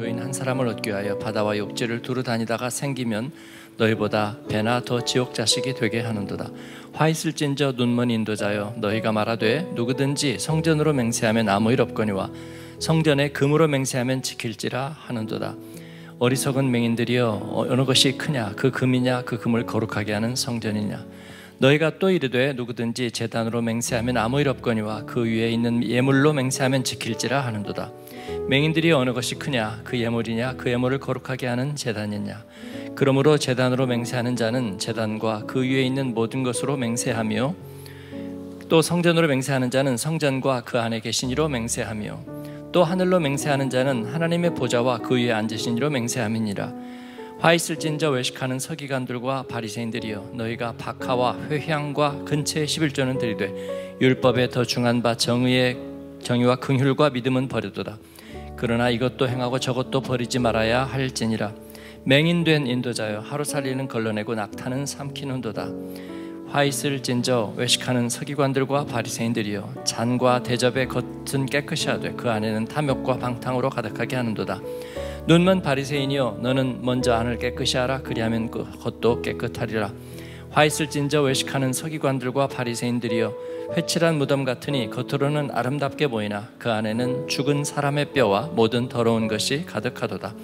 교인 한 사람을 얻기 위하여 바다와 욕지를 두루 다니다가 생기면 너희보다 배나 더 지옥 자식이 되게 하는도다. 화 있을진저 눈먼 인도자여 너희가 말하되 누구든지 성전으로 맹세하면 아무 일 없거니와 성전에 금으로 맹세하면 지킬지라 하는도다. 어리석은 맹인들이여 어, 어느 것이 크냐 그 금이냐 그 금을 거룩하게 하는 성전이냐 너희가 또 이르되 누구든지 재단으로 맹세하면 아무 일 없거니와 그 위에 있는 예물로 맹세하면 지킬지라 하는도다. 맹인들이 어느 것이 크냐 그 예물이냐 그 예물을 거룩하게 하는 재단이냐 그러므로 재단으로 맹세하는 자는 재단과 그 위에 있는 모든 것으로 맹세하며 또 성전으로 맹세하는 자는 성전과 그 안에 계신 이로 맹세하며 또 하늘로 맹세하는 자는 하나님의 보좌와 그 위에 앉으신 이로 맹세함이니라 화 있을진저 외식하는 서기관들과 바리새인들이여 너희가 박하와 회향과 근처의 11조는 들이되 율법에 더 중한 바 정의의 정의와 긍휼과 믿음은 버려도다 그러나 이것도 행하고 저것도 버리지 말아야 할지니라 맹인된 인도자여 하루살이는 걸러내고 낙타는 삼키는도다 화 있을진저 외식하는 서기관들과 바리새인들이여 잔과 대접의 겉은 깨끗이 하되 그 안에는 탐욕과 방탕으로 가득하게 하는도다 눈먼 바리새인이여 너는 먼저 안을 깨끗이 하라 그리하면 그것도 깨끗하리라 화 있을진저 외식하는 서기관들과 바리새인들이여 회칠한 무덤 같으니 겉으로는 아름답게 보이나 그 안에는 죽은 사람의 뼈와 모든 더러운 것이 가득하도다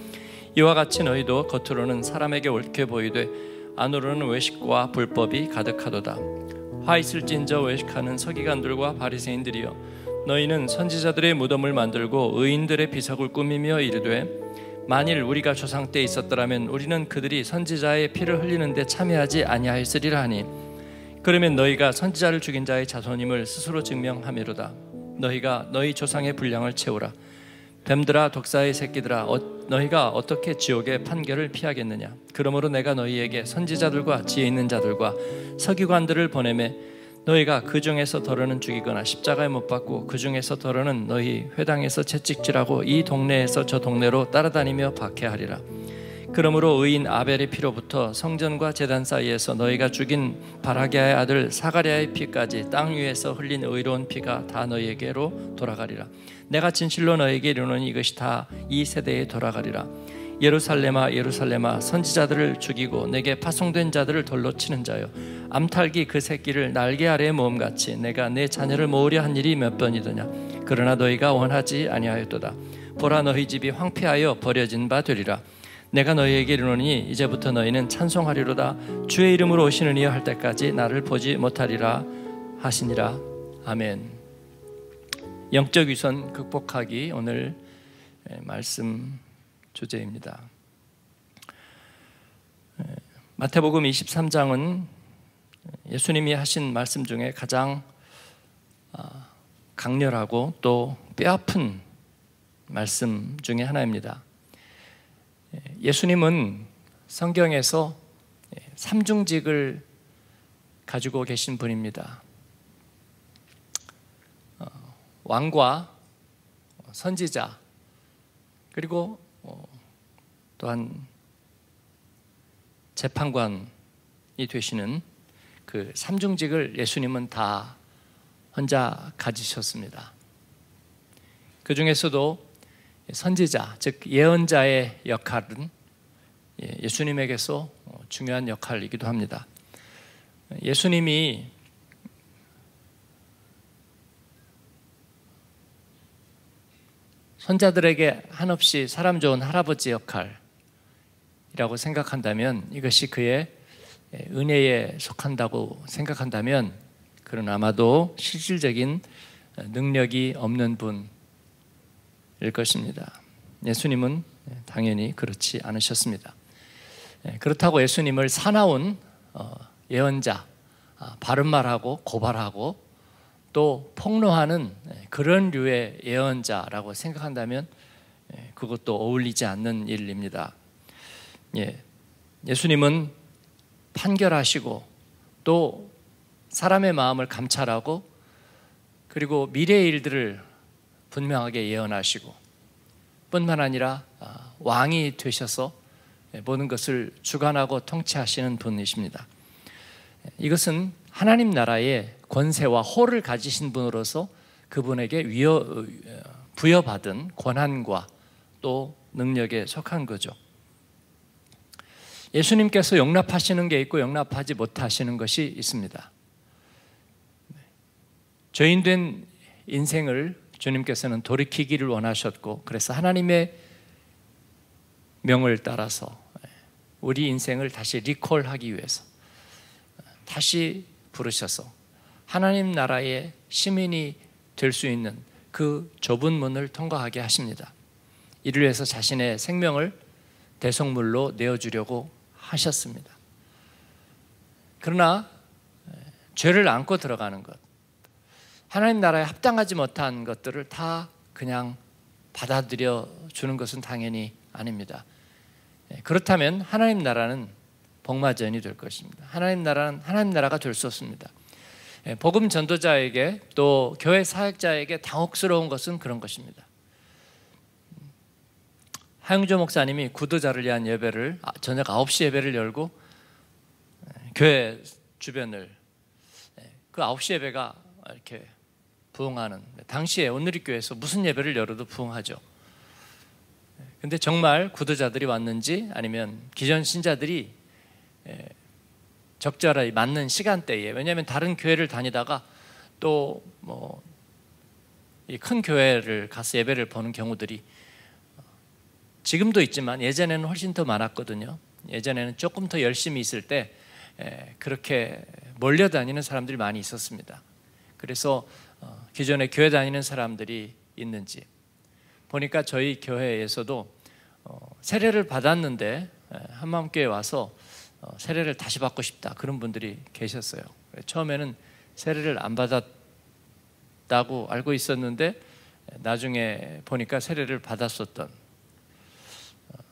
이와 같이 너희도 겉으로는 사람에게 옳게 보이되 안으로는 외식과 불법이 가득하도다 화 있을진저 외식하는 서기관들과 바리새인들이여 너희는 선지자들의 무덤을 만들고 의인들의 비석을 꾸미며 이르되 만일 우리가 조상 때 있었더라면 우리는 그들이 선지자의 피를 흘리는데 참여하지 아니하였으리라 하니 그러면 너희가 선지자를 죽인 자의 자손임을 스스로 증명하미로다 너희가 너희 조상의 분량을 채우라 뱀들아 독사의 새끼들아 어, 너희가 어떻게 지옥의 판결을 피하겠느냐 그러므로 내가 너희에게 선지자들과 지혜 있는 자들과 서기관들을 보내매 너희가 그 중에서 더러는 죽이거나 십자가에 못 박고 그 중에서 더러는 너희 회당에서 채찍질하고 이 동네에서 저 동네로 따라다니며 박해하리라. 그러므로 의인 아벨의 피로부터 성전과 제단 사이에서 너희가 죽인 바라게아의 아들 사가랴의 피까지 땅 위에서 흘린 의로운 피가 다 너희에게로 돌아가리라. 내가 진실로 너에게 이르노 이것이 다 이 세대에 돌아가리라. 예루살렘아 예루살렘아 선지자들을 죽이고 내게 파송된 자들을 돌로 치는 자요 암탉이 그 새끼를 날개 아래 모음같이 내가 내 자녀를 모으려 한 일이 몇 번이더냐 그러나 너희가 원하지 아니하였도다 보라 너희 집이 황폐하여 버려진 바 되리라 내가 너희에게 이르노니 이제부터 너희는 찬송하리로다 주의 이름으로 오시는 이여 할 때까지 나를 보지 못하리라 하시니라 아멘 영적 위선 극복하기 오늘 예, 말씀 주제입니다. 예, 마태복음 23장은 예수님이 하신 말씀 중에 가장 아, 강렬하고 또 뼈아픈 말씀 중에 하나입니다. 예, 예수님은 성경에서 예, 삼중직을 가지고 계신 분입니다. 어, 왕과 선지자 그리고 또한 재판관이 되시는 그 삼중직을 예수님은 다 혼자 가지셨습니다. 그 중에서도 선지자, 즉 예언자의 역할은 예, 예수님에게서 중요한 역할이기도 합니다. 예수님이 선자들에게 한없이 사람 좋은 할아버지 역할, 이라고 생각한다면 이것이 그의 은혜에 속한다고 생각한다면 그는 아마도 실질적인 능력이 없는 분일 것입니다. 예수님은 당연히 그렇지 않으셨습니다. 그렇다고 예수님을 사나운 어, 예언자, 아, 바른 말하고 고발하고 또 폭로하는 그런 류의 예언자라고 생각한다면 그것도 어울리지 않는 일입니다. 예. 예수님은 판결하시고 또 사람의 마음을 감찰하고 그리고 미래의 일들을 분명하게 예언하시고 뿐만 아니라 아, 왕이 되셔서 예, 모든 것을 주관하고 통치하시는 분이십니다. 예, 이것은 하나님 나라의 권세와 호를 가지신 분으로서 그분에게 위여, 어, 부여받은 권한과 또 능력에 속한 거죠. 예수님께서 용납하시는 게 있고 용납하지 못하시는 것이 있습니다. 죄인된 인생을 주님께서는 돌이키기를 원하셨고 그래서 하나님의 명을 따라서 우리 인생을 다시 리콜하기 위해서 다시 부르셔서 하나님 나라의 시민이 될 수 있는 그 좁은 문을 통과하게 하십니다. 이를 위해서 자신의 생명을 대속물로 내어주려고 하셨습니다. 그러나 예, 죄를 안고 들어가는 것, 하나님 나라에 합당하지 못한 것들을 다 그냥 받아들여 주는 것은 당연히 아닙니다. 예, 그렇다면 하나님 나라는 복마전이 될 것입니다. 하나님 나라는 하나님 나라가 될 수 없습니다. 예, 복음 전도자에게 또 교회 사역자에게 당혹스러운 것은 그런 것입니다. 하영조 목사님이 구도자를 위한 예배를 아, 저녁 9시 예배를 열고 예, 교회 주변을 예, 그 9시 예배가 이렇게 부흥하는 당시에 오늘의 교회에서 무슨 예배를 열어도 부흥하죠. 예, 근데 정말 구도자들이 왔는지 아니면 기존 신자들이 적절하게 맞는 시간대에 왜냐하면 다른 교회를 다니다가 또뭐큰 교회를 가서 예배를 보는 경우들이 지금도 있지만 예전에는 훨씬 더 많았거든요. 예전에는 조금 더 열심히 있을 때 그렇게 몰려다니는 사람들이 많이 있었습니다. 그래서 어, 기존에 교회 다니는 사람들이 있는지 보니까 저희 교회에서도 어, 세례를 받았는데 한마음교회 와서 어, 세례를 다시 받고 싶다 그런 분들이 계셨어요. 처음에는 세례를 안 받았다고 알고 있었는데 나중에 보니까 세례를 받았었던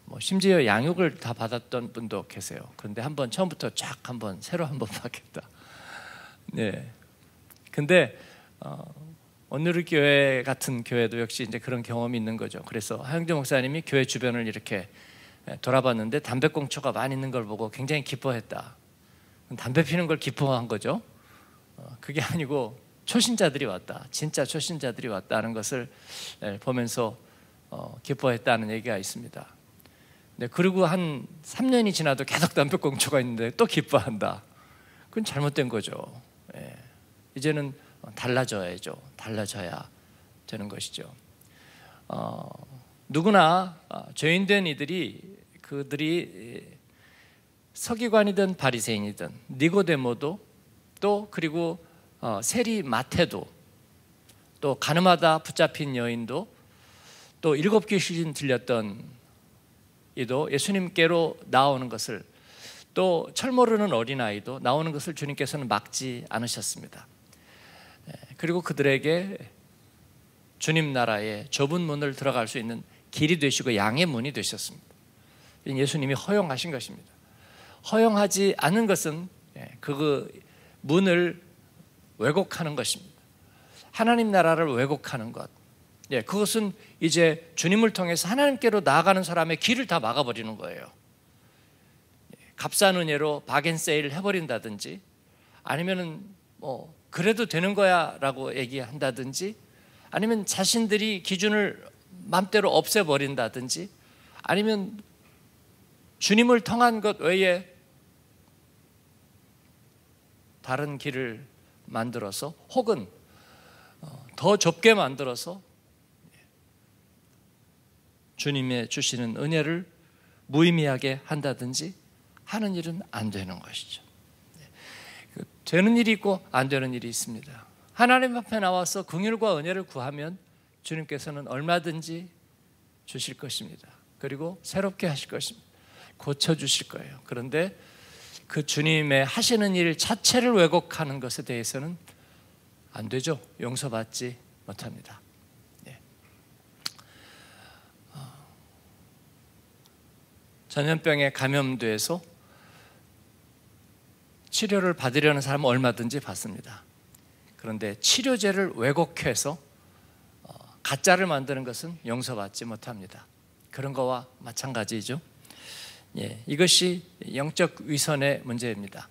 뭐 심지어 양육을 다 받았던 분도 계세요. 그런데 한번 처음부터 쫙 한번 새로 한번 받겠다. 네. 근데 어, 어느 교회 같은 교회도 역시 이제 그런 경험이 있는 거죠. 그래서 하영재 목사님이 교회 주변을 이렇게 예, 돌아봤는데 담배꽁초가 많이 있는 걸 보고 굉장히 기뻐했다. 담배 피는 걸 기뻐한 거죠. 어, 그게 아니고 초신자들이 왔다. 진짜 초신자들이 왔다는 것을 예, 보면서 어, 기뻐했다는 얘기가 있습니다. 네, 그리고 한 3년이 지나도 계속 담배꽁초가 있는데 또 기뻐한다. 그건 잘못된 거죠. 예. 이제는 달라져야죠. 달라져야 되는 것이죠. 어, 누구나 어, 죄인된 이들이 그들이 예, 서기관이든 바리새인이든 니고데모도 또 그리고 어, 세리 마태도 또 가늠하다 붙잡힌 여인도 또 일곱 귀신 들렸던 이도 예수님께로 나오는 것을 또 철모르는 어린아이도 나오는 것을 주님께서는 막지 않으셨습니다. 예, 그리고 그들에게 주님 나라의 좁은 문을 들어갈 수 있는 길이 되시고 양의 문이 되셨습니다. 예수님이 허용하신 것입니다. 허용하지 않은 것은 그 문을 왜곡하는 것입니다. 하나님 나라를 왜곡하는 것. 예, 그것은 이제 주님을 통해서 하나님께로 나아가는 사람의 길을 다 막아버리는 거예요. 값싼 은혜로 바겐 세일을 해버린다든지 아니면은 뭐 그래도 되는 거야라고 얘기한다든지 아니면 자신들이 기준을 맘대로 없애버린다든지 아니면 주님을 통한 것 외에 다른 길을 만들어서 혹은 어, 더 좁게 만들어서 주님의 주시는 은혜를 무의미하게 한다든지 하는 일은 안 되는 것이죠. 네. 그 되는 일이 있고 안 되는 일이 있습니다. 하나님 앞에 나와서 긍휼과 은혜를 구하면 주님께서는 얼마든지 주실 것입니다. 그리고 새롭게 하실 것입니다. 고쳐 주실 거예요. 그런데 그 주님의 하시는 일 자체를 왜곡하는 것에 대해서는 안 되죠. 용서받지 못합니다. 전염병에 감염돼서 치료를 받으려는 사람은 얼마든지 받습니다. 그런데 치료제를 왜곡해서 어, 가짜를 만드는 것은 용서받지 못합니다. 그런 거와 마찬가지죠. 예, 이것이 영적 위선의 문제입니다.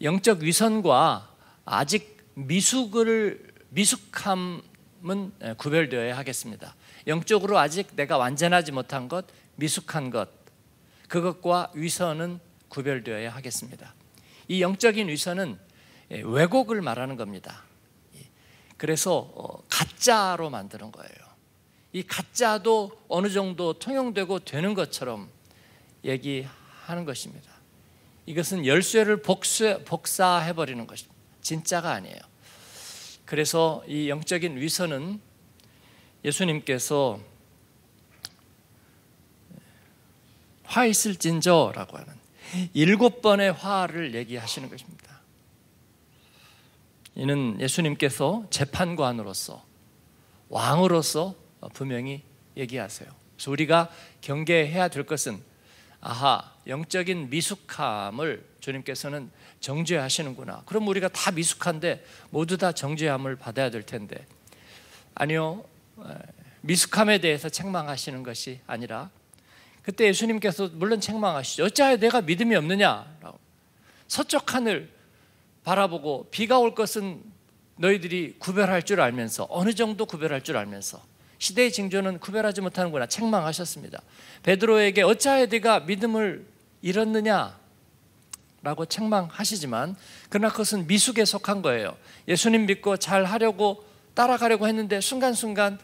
영적 위선과 아직 미숙을 미숙함은 예, 구별되어야 하겠습니다. 영적으로 아직 내가 완전하지 못한 것, 미숙한 것, 그것과 위선은 구별되어야 하겠습니다. 이 영적인 위선은 예, 왜곡을 말하는 겁니다. 예. 그래서 어, 가짜로 만드는 거예요. 이 가짜도 어느 정도 통용되고 되는 것처럼 얘기하는 것입니다. 이것은 열쇠를 복수, 복사해버리는 것입니다. 진짜가 아니에요. 그래서 이 영적인 위선은 예수님께서 화 있을진저라고 하는 일곱 번의 화를 얘기하시는 것입니다. 이는 예수님께서 재판관으로서 왕으로서 분명히 얘기하세요. 그래서 우리가 경계해야 될 것은 아하 영적인 미숙함을 주님께서는 정죄하시는구나. 그럼 우리가 다 미숙한데 모두 다 정죄함을 받아야 될 텐데 아니요 미숙함에 대해서 책망하시는 것이 아니라 그때 예수님께서 물론 책망하시죠. 어찌하여 내가 믿음이 없느냐라고. 서쪽 하늘 바라보고 비가 올 것은 너희들이 구별할 줄 알면서 어느 정도 구별할 줄 알면서 시대의 징조는 구별하지 못하는구나 책망하셨습니다. 베드로에게 어찌하여 네가 믿음을 잃었느냐 라고 책망하시지만 그러나 그것은 미숙에 속한 거예요. 예수님 믿고 잘 하려고 따라가려고 했는데 순간순간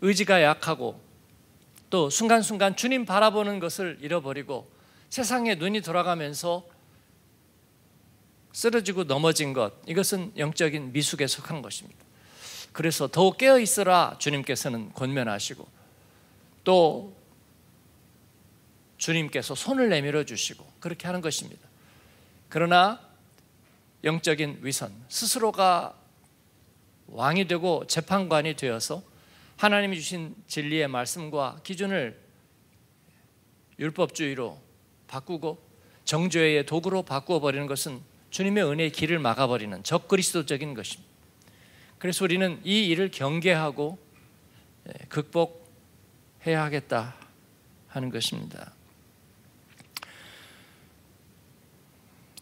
의지가 약하고 또 순간순간 주님 바라보는 것을 잃어버리고 세상에 눈이 돌아가면서 쓰러지고 넘어진 것 이것은 영적인 미숙에 속한 것입니다. 그래서 더욱 깨어 있으라 주님께서는 권면하시고 또 주님께서 손을 내밀어 주시고 그렇게 하는 것입니다. 그러나 영적인 위선 스스로가 왕이 되고 재판관이 되어서 하나님이 주신 진리의 말씀과 기준을 율법주의로 바꾸고 정죄의 도구로 바꾸어 버리는 것은 주님의 은혜의 길을 막아버리는 적그리스도적인 것입니다. 그래서 우리는 이 일을 경계하고 예, 극복해야 하겠다 하는 것입니다.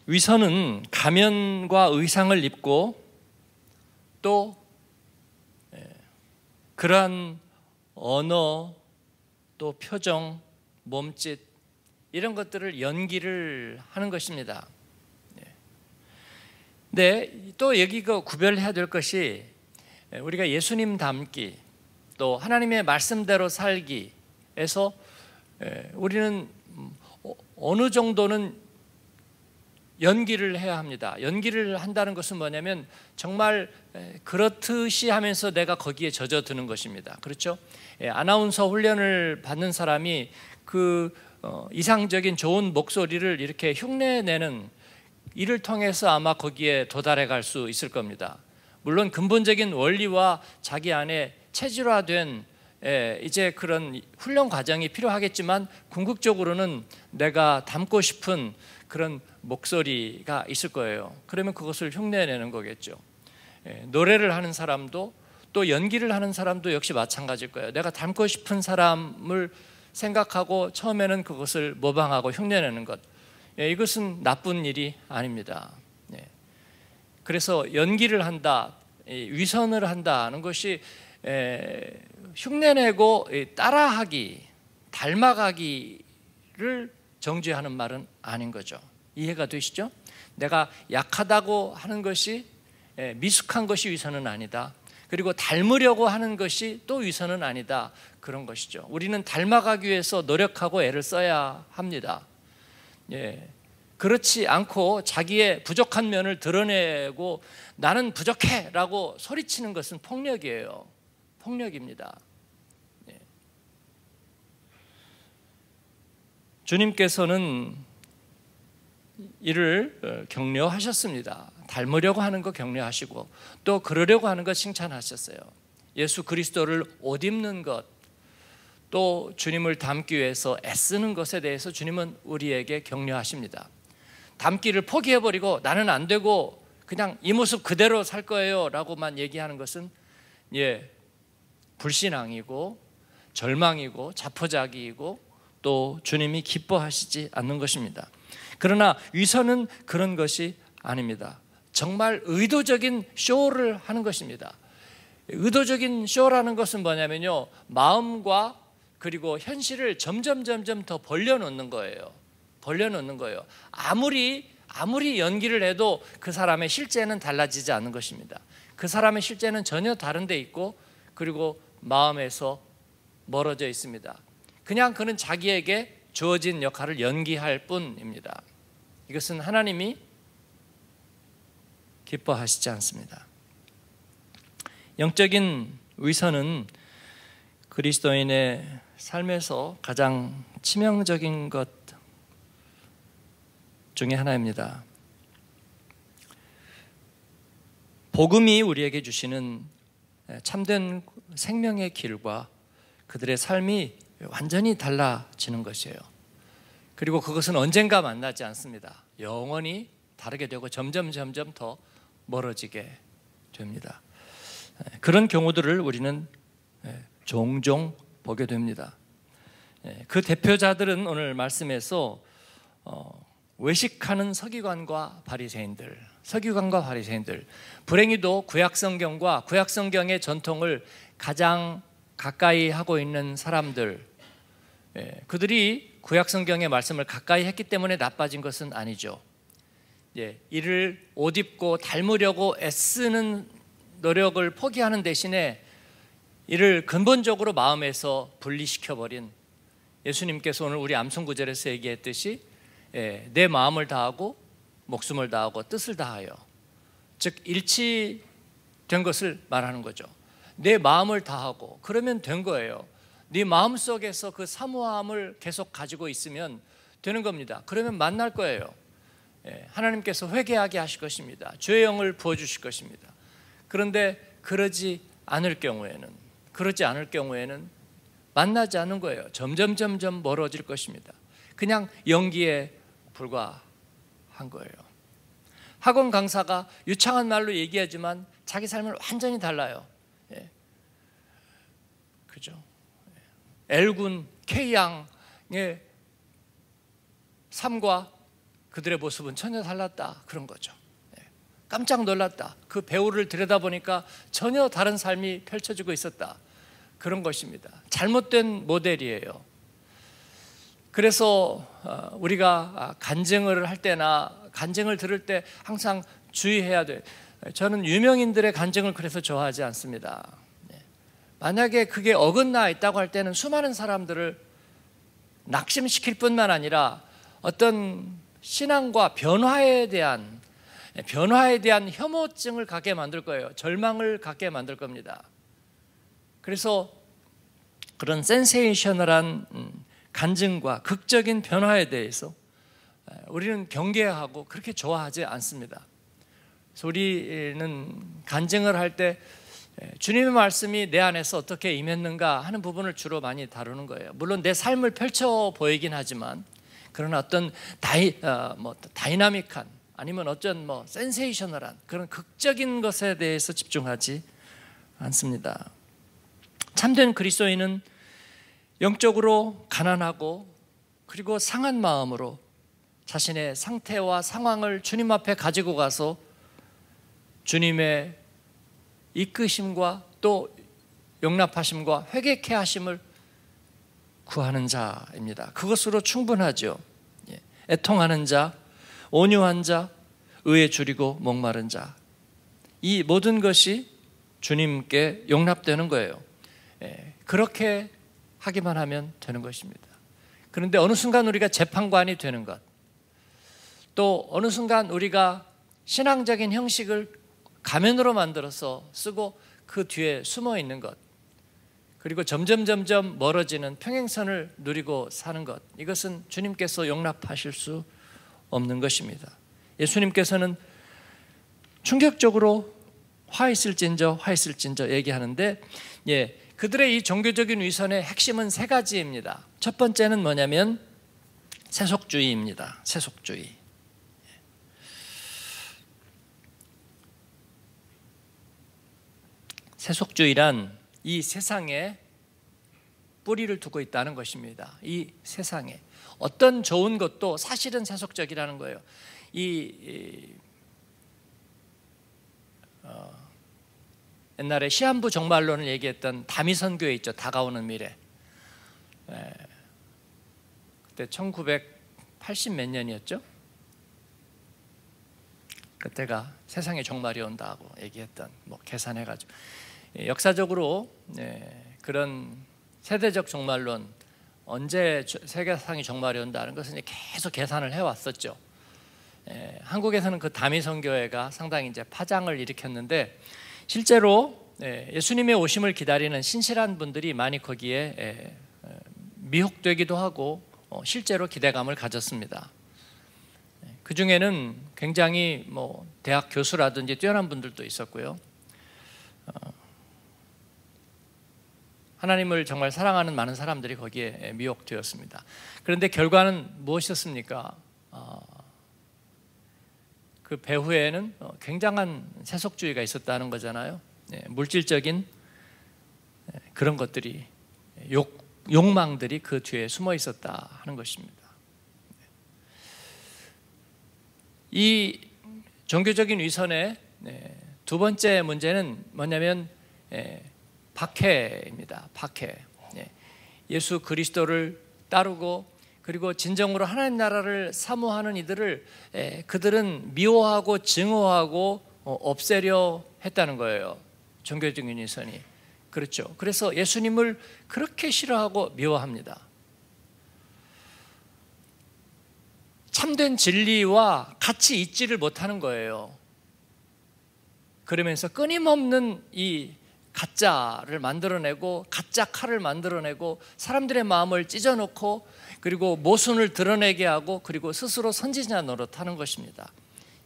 위선은 가면과 의상을 입고 또 그러한 언어 또 표정, 몸짓 이런 것들을 연기를 하는 것입니다. 네, 네 또 여기가 그 구별해야 될 것이 우리가 예수님 닮기 또 하나님의 말씀대로 살기에서 우리는 음, 어, 어느 정도는 연기를 해야 합니다. 연기를 한다는 것은 뭐냐면 정말 그렇듯이 하면서 내가 거기에 젖어드는 것입니다. 그렇죠? 예, 아나운서 훈련을 받는 사람이 그 어, 이상적인 좋은 목소리를 이렇게 흉내내는 이를 통해서 아마 거기에 도달해 갈 수 있을 겁니다. 물론 근본적인 원리와 자기 안에 체질화된 이제 그런 훈련 과정이 필요하겠지만 궁극적으로는 내가 담고 싶은 그런 목소리가 있을 거예요. 그러면 그것을 흉내내는 거겠죠. 예, 노래를 하는 사람도 또 연기를 하는 사람도 역시 마찬가지일 거예요. 내가 닮고 싶은 사람을 생각하고 처음에는 그것을 모방하고 흉내내는 것. 예, 이것은 나쁜 일이 아닙니다. 예. 그래서 연기를 한다, 위선을 한다 하는 것이 흉내내고 따라하기, 닮아가기를 정죄하는 말은 아닌 거죠. 이해가 되시죠? 내가 약하다고 하는 것이 예, 미숙한 것이 위선은 아니다. 그리고 닮으려고 하는 것이 또 위선은 아니다. 그런 것이죠. 우리는 닮아가기 위해서 노력하고 애를 써야 합니다. 예. 그렇지 않고 자기의 부족한 면을 드러내고 나는 부족해 라고 소리치는 것은 폭력이에요. 폭력입니다. 주님께서는 이를 어, 격려하셨습니다. 닮으려고 하는 거 격려하시고 또 그러려고 하는 거 칭찬하셨어요. 예수 그리스도를 옷 입는 것, 또 주님을 닮기 위해서 애쓰는 것에 대해서 주님은 우리에게 격려하십니다. 닮기를 포기해버리고 나는 안 되고 그냥 이 모습 그대로 살 거예요 라고만 얘기하는 것은 예, 불신앙이고 절망이고 자포자기이고 또 주님이 기뻐하시지 않는 것입니다. 그러나 위선은 그런 것이 아닙니다. 정말 의도적인 쇼를 하는 것입니다. 의도적인 쇼라는 것은 뭐냐면요. 마음과 그리고 현실을 점점 점점 더 벌려놓는 거예요. 벌려놓는 거예요. 아무리 아무리 연기를 해도 그 사람의 실제는 달라지지 않는 것입니다. 그 사람의 실제는 전혀 다른 데 있고 그리고 마음에서 멀어져 있습니다. 그냥 그는 자기에게 주어진 역할을 연기할 뿐입니다. 이것은 하나님이 기뻐하시지 않습니다. 영적인 의선은 그리스도인의 삶에서 가장 치명적인 것 중에 하나입니다. 복음이 우리에게 주시는 참된 생명의 길과 그들의 삶이 완전히 달라지는 것이에요. 그리고 그것은 언젠가 만나지 않습니다. 영원히 다르게 되고 점점 점점 더 멀어지게 됩니다. 예, 그런 경우들을 우리는 예, 종종 보게 됩니다. 예, 그 대표자들은 오늘 말씀에서 어, 외식하는 서기관과 바리새인들, 서기관과 바리새인들, 불행히도 구약 성경과 구약 성경의 전통을 가장 가까이 하고 있는 사람들, 예, 그들이 구약 성경의 말씀을 가까이 했기 때문에 나빠진 것은 아니죠. 예, 이를 옷 입고 닮으려고 애쓰는 노력을 포기하는 대신에 이를 근본적으로 마음에서 분리시켜 버린 예수님께서 오늘 우리 암송구절에서 얘기했듯이 예, 내 마음을 다하고 목숨을 다하고 뜻을 다하여 즉 일치된 것을 말하는 거죠. 내 마음을 다하고 그러면 된 거예요. 네 마음 속에서 그 사모함을 계속 가지고 있으면 되는 겁니다. 그러면 만날 거예요. 예, 하나님께서 회개하게 하실 것입니다. 죄의 영을 부어 주실 것입니다. 그런데 그러지 않을 경우에는 그러지 않을 경우에는 만나지 않은 거예요. 점점 점점 멀어질 것입니다. 그냥 연기에 불과한 거예요. 학원 강사가 유창한 말로 얘기하지만 자기 삶은 완전히 달라요. 엘군, K양의 삶과 그들의 모습은 전혀 달랐다 그런 거죠. 예. 깜짝 놀랐다. 그 배우를 들여다보니까 전혀 다른 삶이 펼쳐지고 있었다. 그런 것입니다. 잘못된 모델이에요. 그래서 어, 우리가 아, 간증을 할 때나 간증을 들을 때 항상 주의해야 돼. 저는 유명인들의 간증을 그래서 좋아하지 않습니다. 만약에 그게 어긋나 있다고 할 때는 수많은 사람들을 낙심시킬 뿐만 아니라 어떤 신앙과 변화에 대한 변화에 대한 혐오증을 갖게 만들 거예요. 절망을 갖게 만들 겁니다. 그래서 그런 센세이셔널한 음, 간증과 극적인 변화에 대해서 우리는 경계하고 그렇게 좋아하지 않습니다. 우리는 간증을 할때 예, 주님의 말씀이 내 안에서 어떻게 임했는가 하는 부분을 주로 많이 다루는 거예요. 물론 내 삶을 펼쳐 보이긴 하지만 그러 어떤 다이 어, 뭐 다이나믹한 아니면 어쩐 뭐 센세이셔널한 그런 극적인 것에 대해서 집중하지 않습니다. 참된 그리스도인은 영적으로 가난하고 그리고 상한 마음으로 자신의 상태와 상황을 주님 앞에 가지고 가서 주님의 이끄심과 또 용납하심과 회개케 하심을 구하는 자입니다. 그것으로 충분하죠. 예. 애통하는 자, 온유한 자, 의에 줄이고 목마른 자. 이 모든 것이 주님께 용납되는 거예요. 예. 그렇게 하기만 하면 되는 것입니다. 그런데 어느 순간 우리가 재판관이 되는 것, 또 어느 순간 우리가 신앙적인 형식을 가면으로 만들어서 쓰고 그 뒤에 숨어 있는 것. 그리고 점점 점점 멀어지는 평행선을 누리고 사는 것. 이것은 주님께서 용납하실 수 없는 것입니다. 예수님께서는 충격적으로 화 있을진저 화 있을진저 얘기하는데 예, 그들의 이 종교적인 위선의 핵심은 세 가지입니다. 첫 번째는 뭐냐면 세속주의입니다. 세속주의. 세속주의란 이 세상에 뿌리를 두고 있다는 것입니다. 이 세상에 어떤 좋은 것도 사실은 세속적이라는 거예요. 이, 이 어, 옛날에 시한부 정말론을 얘기했던 다미선 교회 있죠. 다가오는 미래. 에, 예. 그때 1980몇 년이었죠. 그때가 세상에 종말이 온다고 얘기했던 뭐 계산해가지고 예, 역사적으로 예, 그런 세대적 종말론 언제 세계상이 종말이 온다는 것은 계속 계산을 해왔었죠. 예, 한국에서는 그 다미성교회가 상당히 이제 파장을 일으켰는데 실제로 예수님의 오심을 기다리는 신실한 분들이 많이 거기에 어, 미혹되기도 하고 어, 실제로 기대감을 가졌습니다. 그 중에는 굉장히 뭐 대학 교수라든지 뛰어난 분들도 있었고요. 어, 하나님을 정말 사랑하는 많은 사람들이 거기에 예, 미혹되었습니다. 그런데 결과는 무엇이었습니까? 어, 그 배후에는 어, 굉장한 세속주의가 있었다는 거잖아요. 예, 물질적인 예, 그런 것들이 욕, 욕망들이 그 뒤에 숨어 있었다 하는 것입니다. 이 종교적인 위선의 두 번째 문제는 뭐냐면 박해입니다. 박해. 예. 예수 그리스도를 따르고 그리고 진정으로 하나님 나라를 사모하는 이들을 예, 그들은 미워하고 증오하고 어, 없애려 했다는 거예요. 종교적인 인선이. 그렇죠. 그래서 예수님을 그렇게 싫어하고 미워합니다. 참된 진리와 같이 있지를 못하는 거예요. 그러면서 끊임없는 이 가짜를 만들어내고 가짜 칼을 만들어내고 사람들의 마음을 찢어놓고 그리고 모순을 드러내게 하고 그리고 스스로 선지자 노릇하는 것입니다.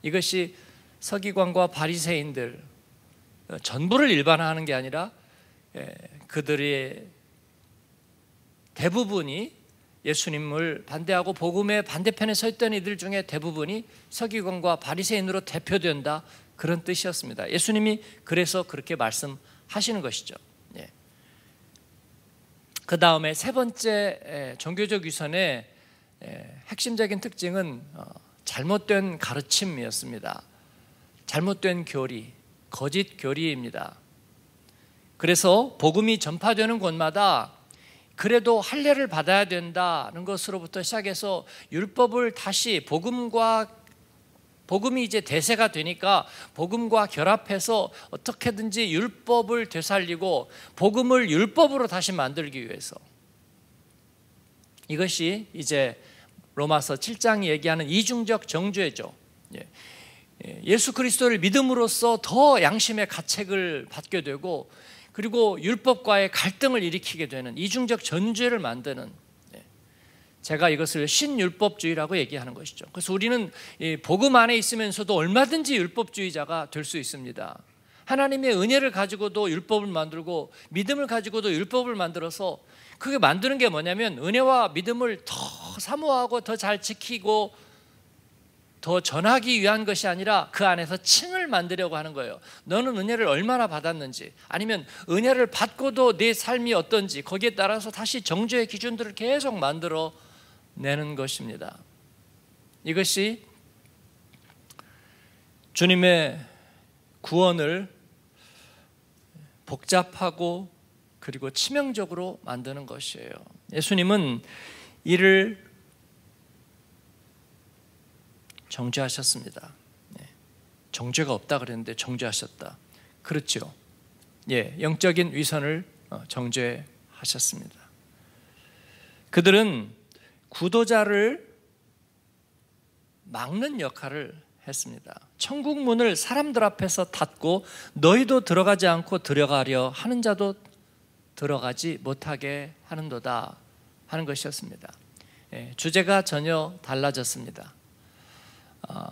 이것이 서기관과 바리새인들 어, 전부를 일반화하는 게 아니라 예, 그들의 대부분이 예수님을 반대하고 복음의 반대편에 서 있던 이들 중에 대부분이 서기관과 바리새인으로 대표된다 그런 뜻이었습니다. 예수님이 그래서 그렇게 말씀 하시는 것이죠. 예. 그 다음에 세 번째 종교적 위선의 핵심적인 특징은 어, 잘못된 가르침이었습니다. 잘못된 교리, 거짓 교리입니다. 그래서 복음이 전파되는 곳마다 그래도 할례를 받아야 된다는 것으로부터 시작해서 율법을 다시 복음과 복음이 이제 대세가 되니까 복음과 결합해서 어떻게든지 율법을 되살리고 복음을 율법으로 다시 만들기 위해서 이것이 이제 로마서 7장이 얘기하는 이중적 정죄죠. 예. 예, 예수 그리스도를 믿음으로써 더 양심의 가책을 받게 되고 그리고 율법과의 갈등을 일으키게 되는 이중적 전죄를 만드는 제가 이것을 신율법주의라고 얘기하는 것이죠. 그래서 우리는 복음 안에 있으면서도 얼마든지 율법주의자가 될 수 있습니다. 하나님의 은혜를 가지고도 율법을 만들고 믿음을 가지고도 율법을 만들어서 그게 만드는 게 뭐냐면 은혜와 믿음을 더 사모하고 더 잘 지키고 더 전하기 위한 것이 아니라 그 안에서 층을 만들려고 하는 거예요. 너는 은혜를 얼마나 받았는지 아니면 은혜를 받고도 내 삶이 어떤지 거기에 따라서 다시 정죄의 기준들을 계속 만들어 내는 것입니다. 이것이 주님의 구원을 복잡하고 그리고 치명적으로 만드는 것이에요. 예수님은 이를 정죄하셨습니다. 예. 정죄가 없다 그랬는데 정죄하셨다. 그렇죠. 예, 영적인 위선을 어, 정죄하셨습니다. 그들은 구도자를 막는 역할을 했습니다. 천국 문을 사람들 앞에서 닫고 너희도 들어가지 않고 들어가려 하는 자도 들어가지 못하게 하는도다 하는 것이었습니다. 예, 주제가 전혀 달라졌습니다. 어,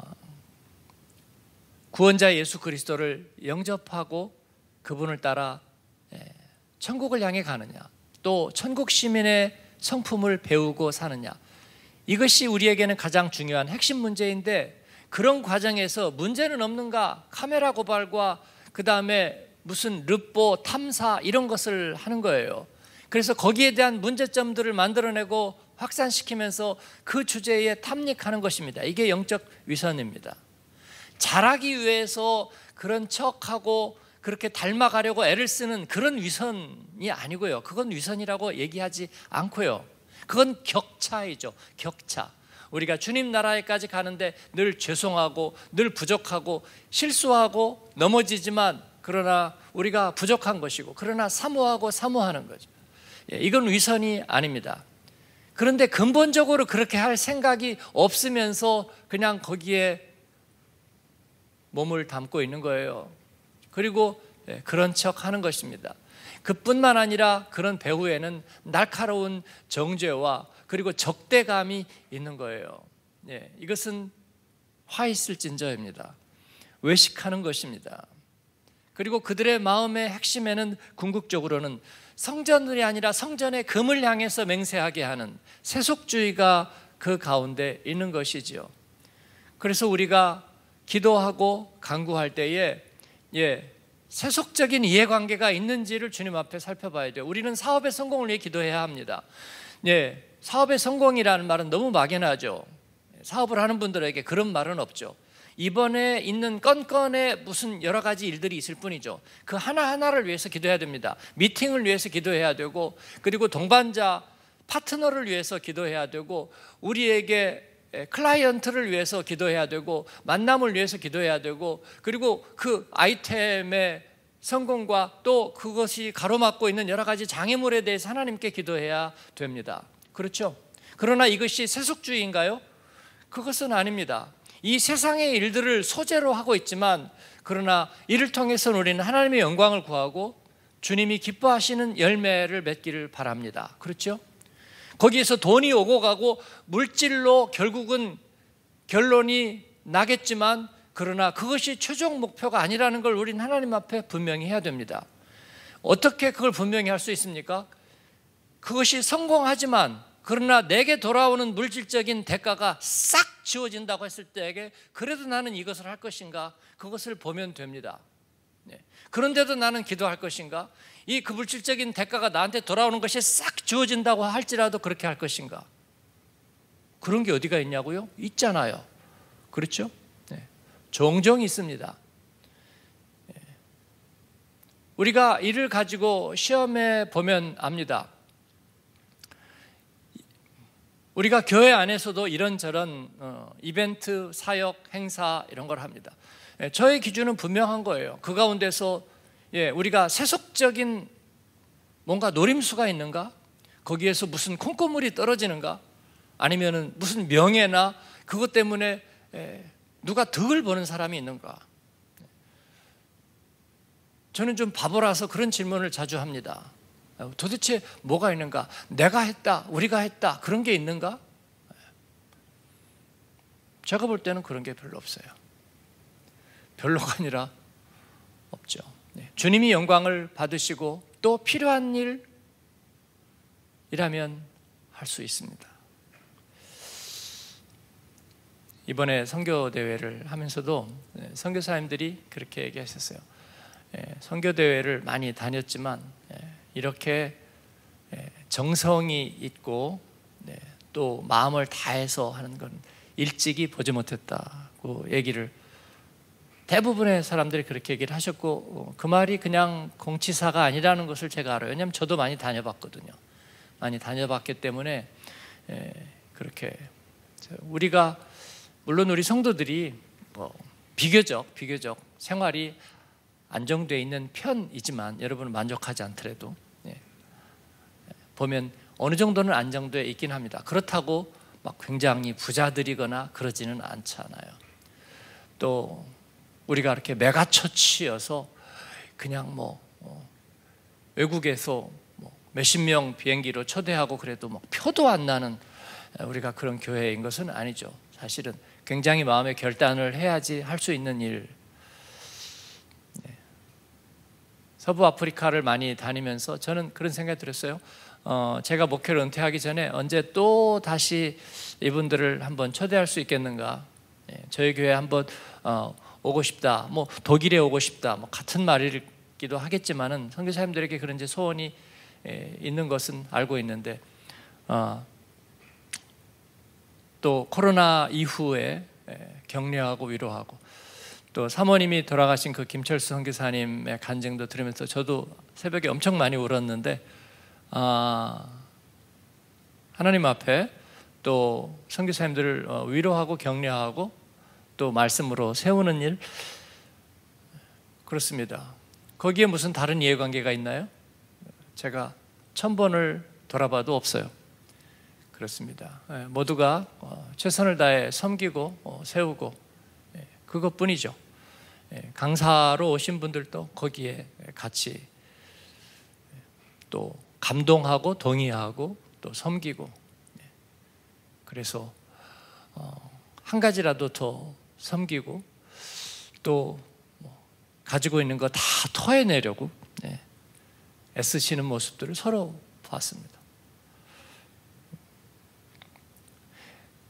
구원자 예수 그리스도를 영접하고 그분을 따라 예, 천국을 향해 가느냐, 또 천국 시민의 성품을 배우고 사느냐. 이것이 우리에게는 가장 중요한 핵심 문제인데 그런 과정에서 문제는 없는가? 카메라 고발과 그 다음에 무슨 르보 탐사 이런 것을 하는 거예요. 그래서 거기에 대한 문제점들을 만들어내고 확산시키면서 그 주제에 탐닉하는 것입니다. 이게 영적 위선입니다. 잘하기 위해서 그런 척하고 그렇게 닮아가려고 애를 쓰는 그런 위선이 아니고요. 그건 위선이라고 얘기하지 않고요. 그건 격차이죠. 격차. 우리가 주님 나라에까지 가는데 늘 죄송하고 늘 부족하고 실수하고 넘어지지만 그러나 우리가 부족한 것이고 그러나 사모하고 사모하는 거죠. 예, 이건 위선이 아닙니다. 그런데 근본적으로 그렇게 할 생각이 없으면서 그냥 거기에 몸을 담고 있는 거예요. 그리고 예, 그런 척 하는 것입니다. 그뿐만 아니라 그런 배후에는 날카로운 정죄와 그리고 적대감이 있는 거예요. 예, 이것은 화 있을 진저입니다. 외식하는 것입니다. 그리고 그들의 마음의 핵심에는 궁극적으로는 성전이 아니라 성전의 금을 향해서 맹세하게 하는 세속주의가 그 가운데 있는 것이지요. 그래서 우리가 기도하고 강구할 때에 예, 세속적인 이해관계가 있는지를 주님 앞에 살펴봐야 돼요. 우리는 사업의 성공을 위해 기도해야 합니다. 예, 사업의 성공이라는 말은 너무 막연하죠. 사업을 하는 분들에게 그런 말은 없죠. 이번에 있는 건건에 무슨 여러 가지 일들이 있을 뿐이죠. 그 하나하나를 위해서 기도해야 됩니다. 미팅을 위해서 기도해야 되고, 그리고 동반자, 파트너를 위해서 기도해야 되고, 우리에게 예, 클라이언트를 위해서 기도해야 되고 만남을 위해서 기도해야 되고 그리고 그 아이템의 성공과 또 그것이 가로막고 있는 여러 가지 장애물에 대해서 하나님께 기도해야 됩니다. 그렇죠? 그러나 이것이 세속주의인가요? 그것은 아닙니다. 이 세상의 일들을 소재로 하고 있지만 그러나 이를 통해서 우리는 하나님의 영광을 구하고 주님이 기뻐하시는 열매를 맺기를 바랍니다. 그렇죠? 거기에서 돈이 오고 가고 물질로 결국은 결론이 나겠지만 그러나 그것이 최종 목표가 아니라는 걸우리는 하나님 앞에 분명히 해야 됩니다. 어떻게 그걸 분명히 할 수 있습니까? 그것이 성공하지만 그러나 내게 돌아오는 물질적인 대가가 싹 지워진다고 했을 때에게 그래도 나는 이것을 할 것인가? 그것을 보면 됩니다. 네. 그런데도 나는 기도할 것인가? 이 그물질적인 대가가 나한테 돌아오는 것이 싹 주어진다고 할지라도 그렇게 할 것인가? 그런 게 어디가 있냐고요? 있잖아요. 그렇죠? 네. 종종 있습니다. 네. 우리가 이를 가지고 시험해 보면 압니다. 우리가 교회 안에서도 이런저런 어, 이벤트, 사역, 행사 이런 걸 합니다. 네, 저의 기준은 분명한 거예요. 그 가운데서 예, 우리가 세속적인 뭔가 노림수가 있는가? 거기에서 무슨 콩고물이 떨어지는가? 아니면은 무슨 명예나 그것 때문에 예, 누가 덕을 보는 사람이 있는가? 저는 좀 바보라서 그런 질문을 자주 합니다. 도대체 뭐가 있는가? 내가 했다, 우리가 했다, 그런 게 있는가? 제가 볼 때는 그런 게 별로 없어요. 별로가 아니라 없죠. 네. 주님이 영광을 받으시고 또 필요한 일이라면 할 수 있습니다. 이번에 네, 선교 대회를 하면서도 선교사님들이 그렇게 얘기하셨어요. 예, 선교 대회를 많이 다녔지만 예, 이렇게 예, 정성이 있고 네, 또 마음을 다해서 하는 건 일찍이 보지 못했다고 얘기를 대부분의 사람들이 그렇게 얘기를 하셨고 그 말이 그냥 공치사가 아니라는 것을 제가 알아요. 왜냐하면 저도 많이 다녀봤거든요. 많이 다녀봤기 때문에 예, 그렇게 우리가 물론 우리 성도들이 뭐 비교적 비교적 생활이 안정되 있는 편이지만 여러분은 만족하지 않더라도 예, 보면 어느 정도는 안정되 있긴 합니다. 그렇다고 막 굉장히 부자들이거나 그러지는 않잖아요. 또 우리가 이렇게 메가처치여서 그냥 뭐 어, 외국에서 뭐 몇십 명 비행기로 초대하고 그래도 막 뭐 표도 안 나는 우리가 그런 교회인 것은 아니죠. 사실은 굉장히 마음의 결단을 해야지 할 수 있는 일. 네. 서부 아프리카를 많이 다니면서 저는 그런 생각이 들었어요. 어, 제가 목회를 은퇴하기 전에 언제 또 다시 이분들을 한번 초대할 수 있겠는가. 네, 저희 교회 한번 어, 오고 싶다, 뭐 독일에 오고 싶다, 뭐 같은 말이기도 하겠지만은 선교사님들에게 그런 제 소원이 예, 있는 것은 알고 있는데 어, 또 코로나 이후에 예, 격려하고 위로하고 또 사모님이 돌아가신 그 김철수 선교사님의 간증도 들으면서 저도 새벽에 엄청 많이 울었는데 아, 하나님 앞에 또 선교사님들을 어, 위로하고 격려하고 또 말씀으로 세우는 일 그렇습니다. 거기에 무슨 다른 이해관계가 있나요? 제가 천 번을 돌아봐도 없어요. 그렇습니다. 예, 모두가 어, 최선을 다해 섬기고 어, 세우고 예, 그것뿐이죠. 예, 강사로 오신 분들도 거기에 같이 또 감동하고 동의하고 또 섬기고 그래서 어, 한 가지라도 더 섬기고 또 뭐 가지고 있는 거 다 토해내려고 네, 애쓰시는 모습들을 서로 봤습니다.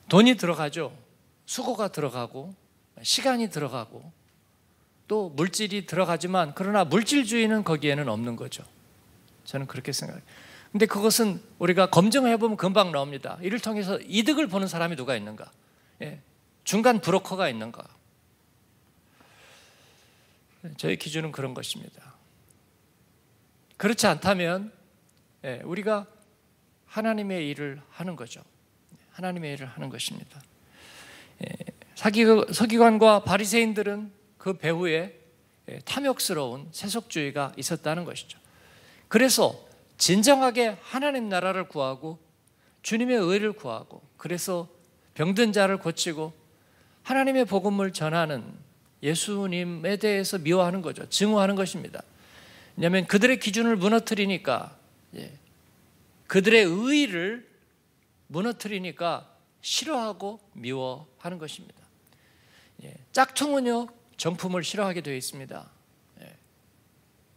돈이 들어가죠. 수고가 들어가고 시간이 들어가고 또 물질이 들어가지만 그러나 물질주의는 거기에는 없는 거죠. 저는 그렇게 생각해요. 근데 그것은 우리가 검증해 보면 금방 나옵니다. 이를 통해서 이득을 보는 사람이 누가 있는가? 예. 중간 브로커가 있는가? 저의 기준은 그런 것입니다. 그렇지 않다면 예, 우리가 하나님의 일을 하는 거죠. 하나님의 일을 하는 것입니다. 예, 사기, 서기관과 바리새인들은 그 배후에 예, 탐욕스러운 세속주의가 있었다는 것이죠. 그래서 진정하게 하나님 나라를 구하고 주님의 의를 구하고 그래서 병든 자를 고치고 하나님의 복음을 전하는 예수님에 대해서 미워하는 거죠. 증오하는 것입니다. 왜냐하면 그들의 기준을 무너뜨리니까 예, 그들의 의의를 무너뜨리니까 싫어하고 미워하는 것입니다. 예, 짝퉁은요 정품을 싫어하게 되어 있습니다. 예,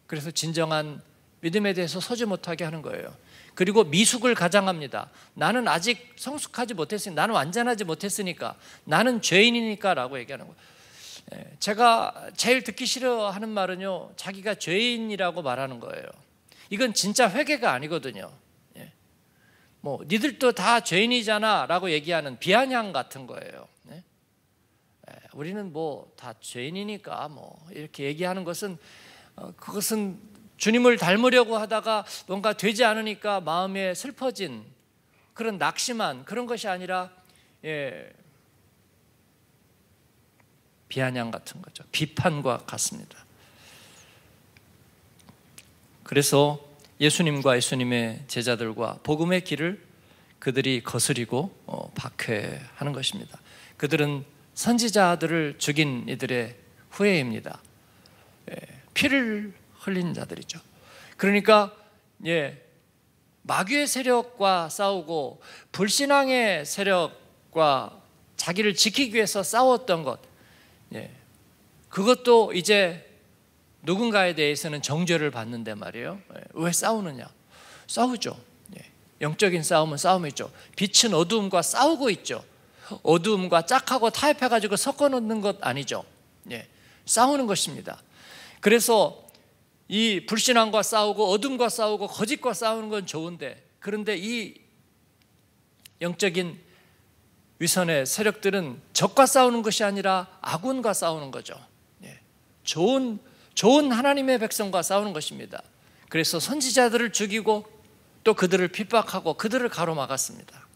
그래서 진정한 믿음에 대해서 서지 못하게 하는 거예요. 그리고 미숙을 가장합니다. 나는 아직 성숙하지 못했으니 나는 완전하지 못했으니까 나는 죄인이니까라고 얘기하는 거예요. 예, 제가 제일 듣기 싫어하는 말은요, 자기가 죄인이라고 말하는 거예요. 이건 진짜 회개가 아니거든요. 예. 뭐 니들도 다 죄인이잖아라고 얘기하는 비아냥 같은 거예요. 예. 우리는 뭐 다 죄인이니까 뭐 이렇게 얘기하는 것은 어, 그것은 주님을 닮으려고 하다가 뭔가 되지 않으니까 마음에 슬퍼진 그런 낙심한 그런 것이 아니라 예, 비아냥 같은 거죠. 비판과 같습니다. 그래서 예수님과 예수님의 제자들과 복음의 길을 그들이 거스리고 어, 박해하는 것입니다. 그들은 선지자들을 죽인 이들의 후예입니다. 예, 피를 흘리는 자들이죠. 그러니까 예, 마귀의 세력과 싸우고 불신앙의 세력과 자기를 지키기 위해서 싸웠던 것, 예, 그것도 이제 누군가에 대해서는 정죄를 받는데 말이에요. 예, 왜 싸우느냐? 싸우죠. 예, 영적인 싸움은 싸움이죠. 빛은 어두움과 싸우고 있죠. 어두움과 짝하고 타협해가지고 섞어놓는 것 아니죠. 예, 싸우는 것입니다. 그래서 이 불신앙과 싸우고 어둠과 싸우고 거짓과 싸우는 건 좋은데 그런데 이 영적인 위선의 세력들은 적과 싸우는 것이 아니라 아군과 싸우는 거죠. 예. 좋은 좋은 하나님의 백성과 싸우는 것입니다. 그래서 선지자들을 죽이고 또 그들을 핍박하고 그들을 가로막았습니다.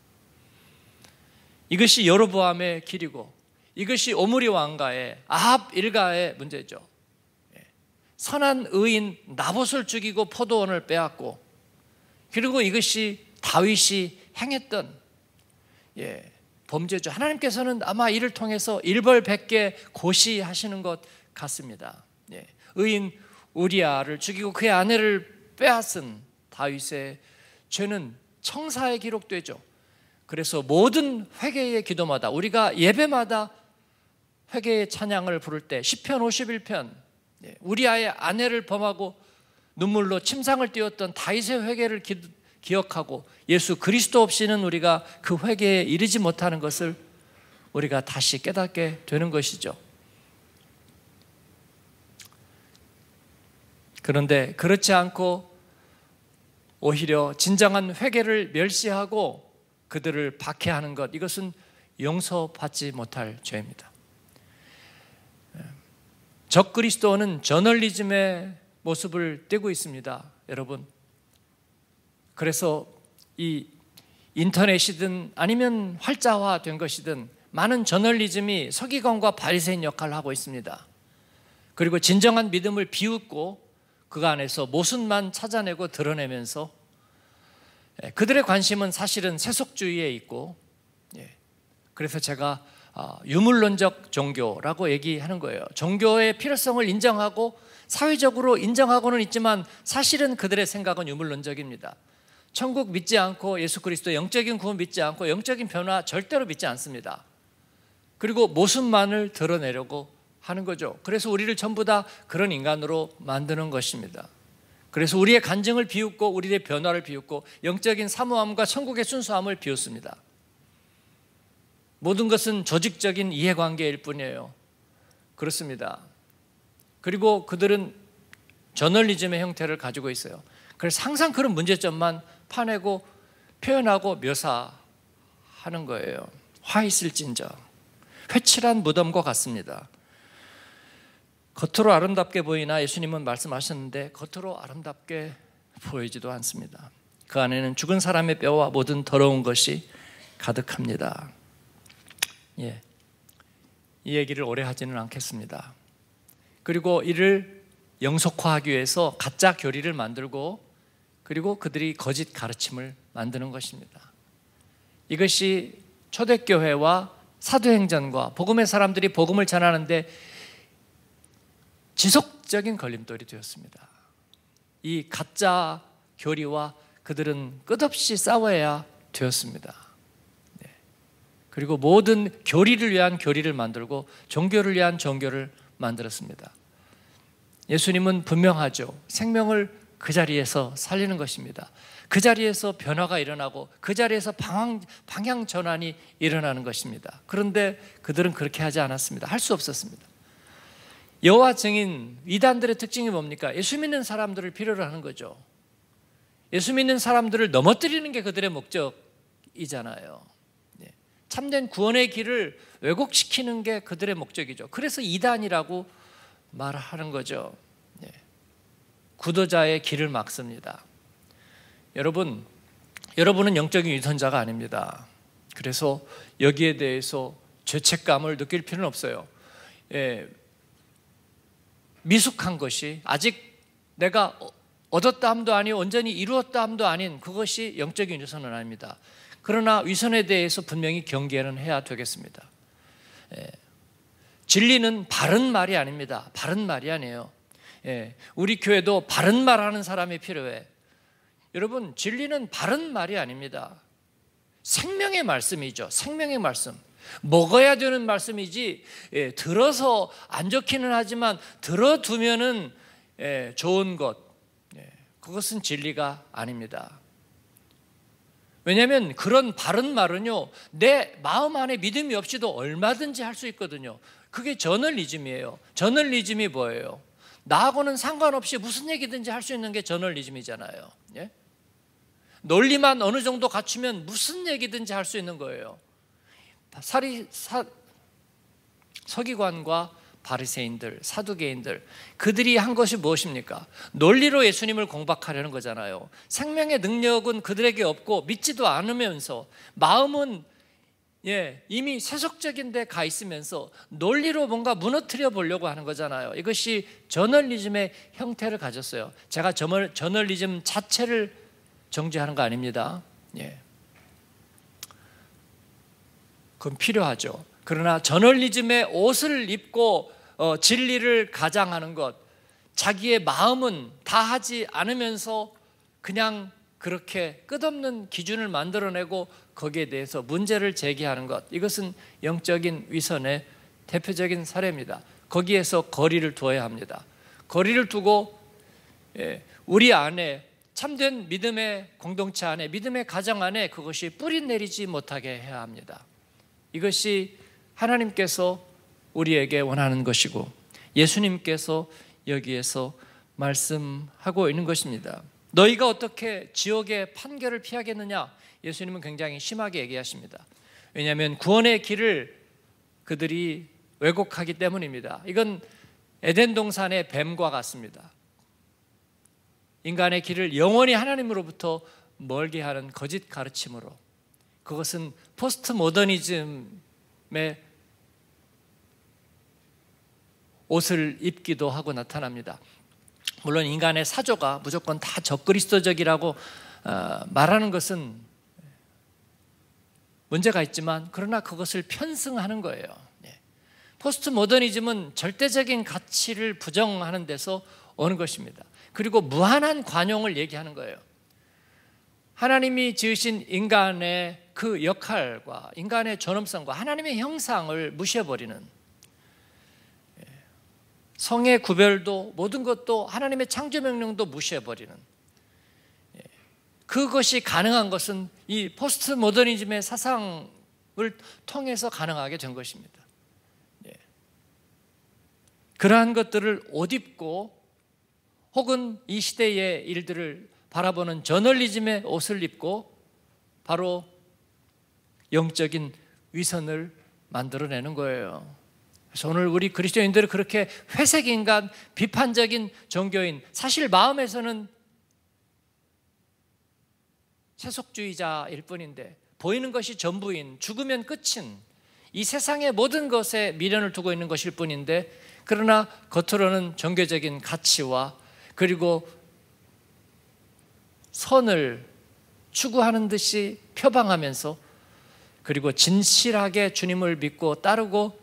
이것이 여로보암의 길이고 이것이 오므리 왕가의 아합 일가의 문제죠. 선한 의인 나봇을 죽이고 포도원을 빼앗고 그리고 이것이 다윗이 행했던 예, 범죄죠. 하나님께서는 아마 이를 통해서 일벌백계 고시하시는 것 같습니다. 예, 의인 우리아를 죽이고 그의 아내를 빼앗은 다윗의 죄는 청사에 기록되죠. 그래서 모든 회개의 기도마다 우리가 예배마다 회개의 찬양을 부를 때 시편 51편 예, 우리아의 아내를 범하고 눈물로 침상을 띄웠던 다윗의 회개를 기, 기억하고 예수 그리스도 없이는 우리가 그 회개에 이르지 못하는 것을 우리가 다시 깨닫게 되는 것이죠. 그런데 그렇지 않고 오히려 진정한 회개를 멸시하고 그들을 박해하는 것 이것은 용서받지 못할 죄입니다. 적그리스도는 저널리즘의 모습을 띠고 있습니다. 여러분. 그래서 이 인터넷이든 아니면 활자화된 것이든 많은 저널리즘이 서기관과 바리새인 역할을 하고 있습니다. 그리고 진정한 믿음을 비웃고 그 안에서 모순만 찾아내고 드러내면서 예, 그들의 관심은 사실은 세속주의에 있고 예, 그래서 제가 아, 유물론적 종교라고 얘기하는 거예요. 종교의 필요성을 인정하고 사회적으로 인정하고는 있지만 사실은 그들의 생각은 유물론적입니다. 천국 믿지 않고 예수 그리스도 영적인 구원 믿지 않고 영적인 변화 절대로 믿지 않습니다. 그리고 모습만을 드러내려고 하는 거죠. 그래서 우리를 전부 다 그런 인간으로 만드는 것입니다. 그래서 우리의 간증을 비웃고 우리의 변화를 비웃고 영적인 사모함과 천국의 순수함을 비웃습니다. 모든 것은 조직적인 이해관계일 뿐이에요. 그렇습니다. 그리고 그들은 저널리즘의 형태를 가지고 있어요. 그래서 항상 그런 문제점만 파내고 표현하고 묘사하는 거예요. 화 있을진저. 회칠한 무덤과 같습니다. 겉으로 아름답게 보이나 예수님은 말씀하셨는데 겉으로 아름답게 보이지도 않습니다. 그 안에는 죽은 사람의 뼈와 모든 더러운 것이 가득합니다. 예. 이 얘기를 오래 하지는 않겠습니다. 그리고 이를 영속화하기 위해서 가짜 교리를 만들고 그리고 그들이 거짓 가르침을 만드는 것입니다. 이것이 초대교회와 사도행전과 복음의 사람들이 복음을 전하는데 지속적인 걸림돌이 되었습니다. 이 가짜 교리와 그들은 끝없이 싸워야 되었습니다. 그리고 모든 교리를 위한 교리를 만들고 종교를 위한 종교를 만들었습니다. 예수님은 분명하죠. 생명을 그 자리에서 살리는 것입니다. 그 자리에서 변화가 일어나고 그 자리에서 방향, 방향 전환이 일어나는 것입니다. 그런데 그들은 그렇게 하지 않았습니다. 할 수 없었습니다. 여호와 증인 이단들의 특징이 뭡니까? 예수 믿는 사람들을 필요로 하는 거죠. 예수 믿는 사람들을 넘어뜨리는 게 그들의 목적이잖아요. 참된 구원의 길을 왜곡시키는 게 그들의 목적이죠. 그래서 이단이라고 말하는 거죠. 예. 구도자의 길을 막습니다. 여러분, 여러분은 영적인 유선자가 아닙니다. 그래서 여기에 대해서 죄책감을 느낄 필요는 없어요. 예, 미숙한 것이 아직 내가 얻었다 함도 아니 온전히 이루었다 함도 아닌 그것이 영적인 유선은 아닙니다. 그러나 위선에 대해서 분명히 경계는 해야 되겠습니다. 예. 진리는 바른 말이 아닙니다. 바른 말이 아니에요. 예. 우리 교회도 바른 말 하는 사람이 필요해. 여러분, 진리는 바른 말이 아닙니다. 생명의 말씀이죠. 생명의 말씀. 먹어야 되는 말씀이지, 예. 들어서 안 좋기는 하지만, 들어두면은 예, 좋은 것. 예. 그것은 진리가 아닙니다. 왜냐하면 그런 바른 말은요 내 마음 안에 믿음이 없이도 얼마든지 할 수 있거든요. 그게 저널리즘이에요. 저널리즘이 뭐예요? 나하고는 상관없이 무슨 얘기든지 할 수 있는 게 저널리즘이잖아요. 예? 논리만 어느 정도 갖추면 무슨 얘기든지 할 수 있는 거예요. 사리 사 서기관과 바리새인들, 사두개인들 그들이 한 것이 무엇입니까? 논리로 예수님을 공박하려는 거잖아요. 생명의 능력은 그들에게 없고 믿지도 않으면서 마음은 예, 이미 세속적인 데가 있으면서 논리로 뭔가 무너뜨려 보려고 하는 거잖아요. 이것이 저널리즘의 형태를 가졌어요. 제가 저멀, 저널리즘 자체를 정죄하는 거 아닙니다. 예. 그건 필요하죠. 그러나 저널리즘의 옷을 입고 어, 진리를 가장하는 것, 자기의 마음은 다 하지 않으면서 그냥 그렇게 끝없는 기준을 만들어내고 거기에 대해서 문제를 제기하는 것. 이것은 영적인 위선의 대표적인 사례입니다. 거기에서 거리를 두어야 합니다. 거리를 두고 예, 우리 안에 참된 믿음의 공동체 안에 믿음의 가정 안에 그것이 뿌리 내리지 못하게 해야 합니다. 이것이 하나님께서 우리에게 원하는 것이고 예수님께서 여기에서 말씀하고 있는 것입니다. 너희가 어떻게 지옥의 판결을 피하겠느냐? 예수님은 굉장히 심하게 얘기하십니다. 왜냐하면 구원의 길을 그들이 왜곡하기 때문입니다. 이건 에덴 동산의 뱀과 같습니다. 인간의 길을 영원히 하나님으로부터 멀게 하는 거짓 가르침으로 그것은 포스트 모더니즘 옷을 입기도 하고 나타납니다. 물론 인간의 사조가 무조건 다 적그리스도적이라고 어, 말하는 것은 문제가 있지만 그러나 그것을 편승하는 거예요. 네. 포스트 모더니즘은 절대적인 가치를 부정하는 데서 오는 것입니다. 그리고 무한한 관용을 얘기하는 거예요. 하나님이 지으신 인간의 그 역할과 인간의 존엄성과 하나님의 형상을 무시해버리는 예, 성의 구별도 모든 것도 하나님의 창조 명령도 무시해버리는 예, 그것이 가능한 것은 이 포스트 모더니즘의 사상을 통해서 가능하게 된 것입니다. 예, 그러한 것들을 옷 입고 혹은 이 시대의 일들을 바라보는 저널리즘의 옷을 입고 바로 영적인 위선을 만들어내는 거예요. 그래서 오늘 우리 그리스도인들이 그렇게 회색 인간, 비판적인 종교인, 사실 마음에서는 세속주의자일 뿐인데 보이는 것이 전부인 죽으면 끝인 이 세상의 모든 것에 미련을 두고 있는 것일 뿐인데 그러나 겉으로는 종교적인 가치와 그리고 선을 추구하는 듯이 표방하면서 그리고 진실하게 주님을 믿고 따르고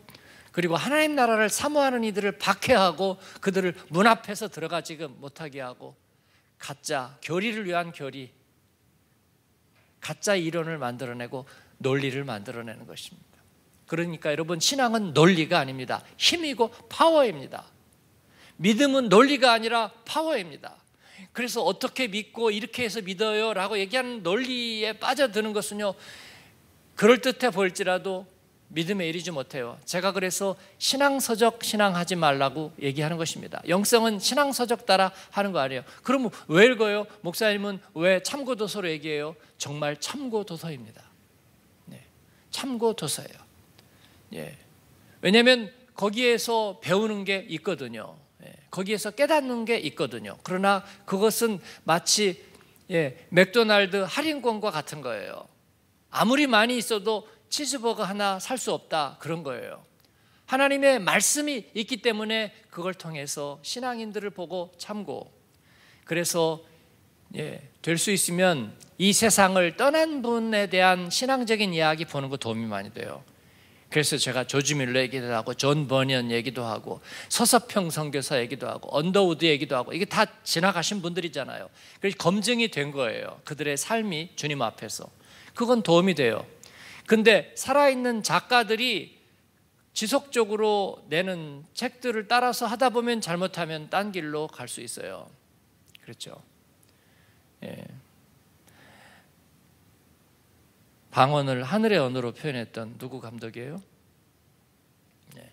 그리고 하나님 나라를 사모하는 이들을 박해하고 그들을 문 앞에서 들어가지 못하게 하고 가짜 교리를 위한 교리 가짜 이론을 만들어내고 논리를 만들어내는 것입니다. 그러니까 여러분 신앙은 논리가 아닙니다. 힘이고 파워입니다. 믿음은 논리가 아니라 파워입니다. 그래서 어떻게 믿고 이렇게 해서 믿어요라고 얘기하는 논리에 빠져드는 것은요. 그럴듯해 보일지라도 믿음에 이르지 못해요. 제가 그래서 신앙서적 신앙하지 말라고 얘기하는 것입니다. 영성은 신앙서적 따라 하는 거 아니에요. 그럼 왜 읽어요? 목사님은 왜 참고도서로 얘기해요? 정말 참고도서입니다. 네. 참고도서예요. 예. 왜냐하면 거기에서 배우는 게 있거든요. 예. 거기에서 깨닫는 게 있거든요. 그러나 그것은 마치 예, 맥도날드 할인권과 같은 거예요. 아무리 많이 있어도 치즈버거 하나 살 수 없다 그런 거예요. 하나님의 말씀이 있기 때문에 그걸 통해서 신앙인들을 보고 참고 그래서 예, 될 수 있으면 이 세상을 떠난 분에 대한 신앙적인 이야기 보는 거 도움이 많이 돼요. 그래서 제가 조지 밀러 얘기도 하고 존 버니언 얘기도 하고 서서평 선교사 얘기도 하고 언더우드 얘기도 하고 이게 다 지나가신 분들이잖아요. 그래서 검증이 된 거예요. 그들의 삶이 주님 앞에서. 그건 도움이 돼요. 근데 살아있는 작가들이 지속적으로 내는 책들을 따라서 하다 보면 잘못하면 딴 길로 갈 수 있어요. 그렇죠. 예. 방언을 하늘의 언어로 표현했던 누구 감독이에요? 예.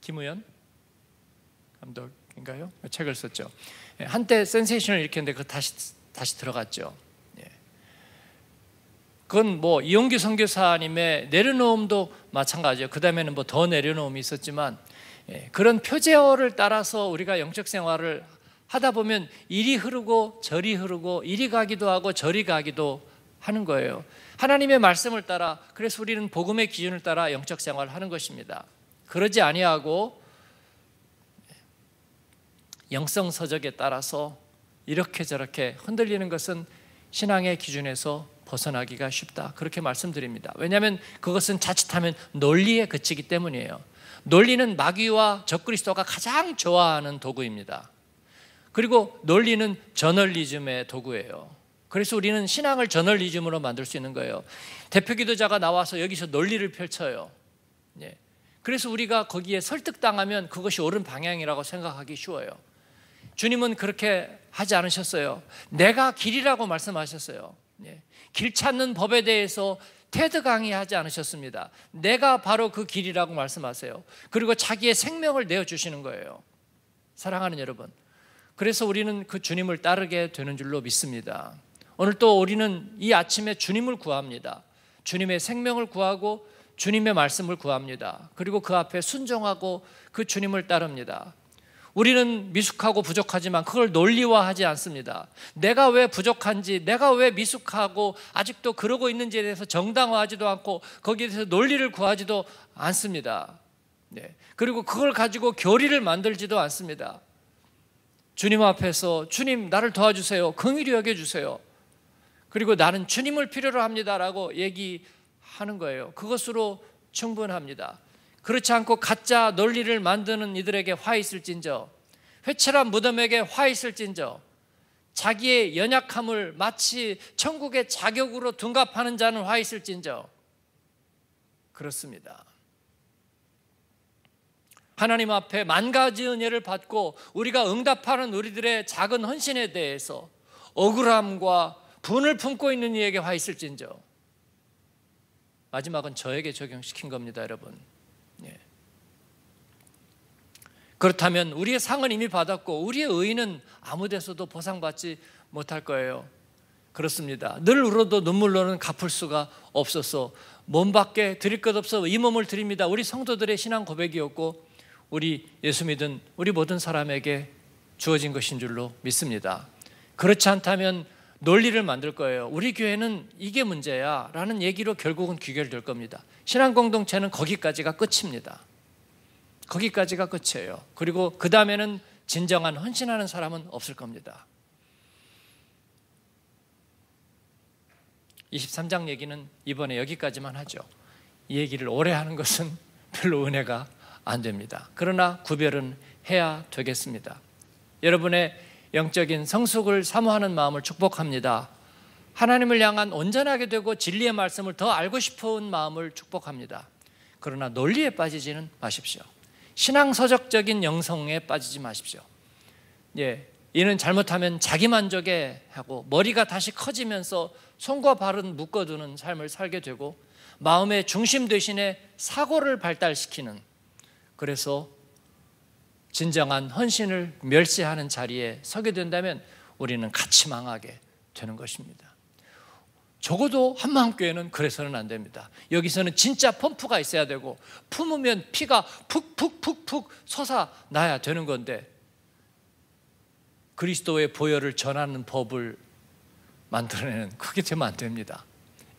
김우현 감독인가요? 책을 썼죠. 예. 한때 센세이션을 일으켰는데 그 다시 다시 들어갔죠. 예. 그건 뭐 이용기 선교사님의 내려놓음도 마찬가지예요. 그 다음에는 뭐 더 내려놓음이 있었지만 예, 그런 표제어를 따라서 우리가 영적 생활을 하다 보면 이 흐르고 저리 흐르고 이 가기도 하고 저리 가기도 하는 거예요. 하나님의 말씀을 따라 그래서 우리는 복음의 기준을 따라 영적 생활을 하는 것입니다. 그러지 아니하고 영성 서적에 따라서 이렇게 저렇게 흔들리는 것은 신앙의 기준에서 벗어나기가 쉽다. 그렇게 말씀드립니다. 왜냐하면 그것은 자칫하면 논리에 그치기 때문이에요. 논리는 마귀와 적그리스도가 가장 좋아하는 도구입니다. 그리고 논리는 저널리즘의 도구예요. 그래서 우리는 신앙을 저널리즘으로 만들 수 있는 거예요. 대표 기도자가 나와서 여기서 논리를 펼쳐요. 예. 그래서 우리가 거기에 설득당하면 그것이 옳은 방향이라고 생각하기 쉬워요. 주님은 그렇게 하지 않으셨어요. 내가 길이라고 말씀하셨어요. 예. 길 찾는 법에 대해서 테드 강의하지 않으셨습니다. 내가 바로 그 길이라고 말씀하세요. 그리고 자기의 생명을 내어주시는 거예요. 사랑하는 여러분. 그래서 우리는 그 주님을 따르게 되는 줄로 믿습니다. 오늘 또 우리는 이 아침에 주님을 구합니다. 주님의 생명을 구하고 주님의 말씀을 구합니다. 그리고 그 앞에 순종하고 그 주님을 따릅니다. 우리는 미숙하고 부족하지만 그걸 논리화하지 않습니다. 내가 왜 부족한지, 내가 왜 미숙하고 아직도 그러고 있는지에 대해서 정당화하지도 않고 거기에 대해서 논리를 구하지도 않습니다. 네. 그리고 그걸 가지고 교리를 만들지도 않습니다. 주님 앞에서 주님 나를 도와주세요. 긍휼히 여겨 주세요. 그리고 나는 주님을 필요로 합니다라고 얘기하는 거예요. 그것으로 충분합니다. 그렇지 않고 가짜 논리를 만드는 이들에게 화 있을진저 회칠한 무덤에게 화 있을진저 자기의 연약함을 마치 천국의 자격으로 둔갑하는 자는 화 있을진저 그렇습니다. 하나님 앞에 만 가지 은혜를 받고 우리가 응답하는 우리들의 작은 헌신에 대해서 억울함과 분을 품고 있는 이에게 화 있을진저 마지막은 저에게 적용시킨 겁니다, 여러분. 그렇다면 우리의 상은 이미 받았고 우리의 의인은 아무 데서도 보상받지 못할 거예요. 그렇습니다. 늘 울어도 눈물로는 갚을 수가 없어서 몸밖에 드릴 것 없어 이 몸을 드립니다. 우리 성도들의 신앙 고백이었고 우리 예수 믿은 우리 모든 사람에게 주어진 것인 줄로 믿습니다. 그렇지 않다면 논리를 만들 거예요. 우리 교회는 이게 문제야 라는 얘기로 결국은 귀결될 겁니다. 신앙 공동체는 거기까지가 끝입니다. 거기까지가 끝이에요. 그리고 그 다음에는 진정한 헌신하는 사람은 없을 겁니다. 23장 얘기는 이번에 여기까지만 하죠. 이 얘기를 오래 하는 것은 별로 은혜가 안 됩니다. 그러나 구별은 해야 되겠습니다. 여러분의 영적인 성숙을 사모하는 마음을 축복합니다. 하나님을 향한 온전하게 되고 진리의 말씀을 더 알고 싶은 마음을 축복합니다. 그러나 논리에 빠지지는 마십시오. 신앙서적적인 영성에 빠지지 마십시오. 예, 이는 잘못하면 자기 만족에 하고 머리가 다시 커지면서 손과 발은 묶어두는 삶을 살게 되고 마음의 중심 대신에 사고를 발달시키는 그래서 진정한 헌신을 멸시하는 자리에 서게 된다면 우리는 같이 망하게 되는 것입니다. 적어도 한마음교회는 그래서는 안 됩니다. 여기서는 진짜 펌프가 있어야 되고 품으면 피가 푹푹푹푹 솟아나야 되는 건데 그리스도의 보혈을 전하는 법을 만들어내는 그게 되면 안 됩니다.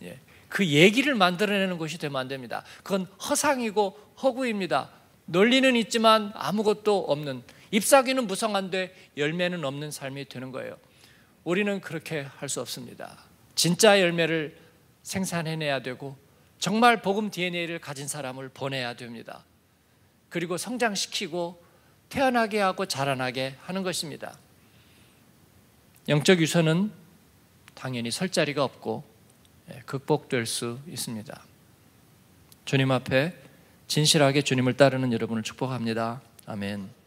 예. 그 얘기를 만들어내는 것이 되면 안 됩니다. 그건 허상이고 허구입니다. 논리는 있지만 아무것도 없는 잎사귀는 무성한데 열매는 없는 삶이 되는 거예요. 우리는 그렇게 할 수 없습니다. 진짜 열매를 생산해내야 되고 정말 복음 DNA를 가진 사람을 보내야 됩니다. 그리고 성장시키고 태어나게 하고 자라나게 하는 것입니다. 영적 유서는 당연히 설 자리가 없고 예, 극복될 수 있습니다. 주님 앞에 진실하게 주님을 따르는 여러분을 축복합니다. 아멘.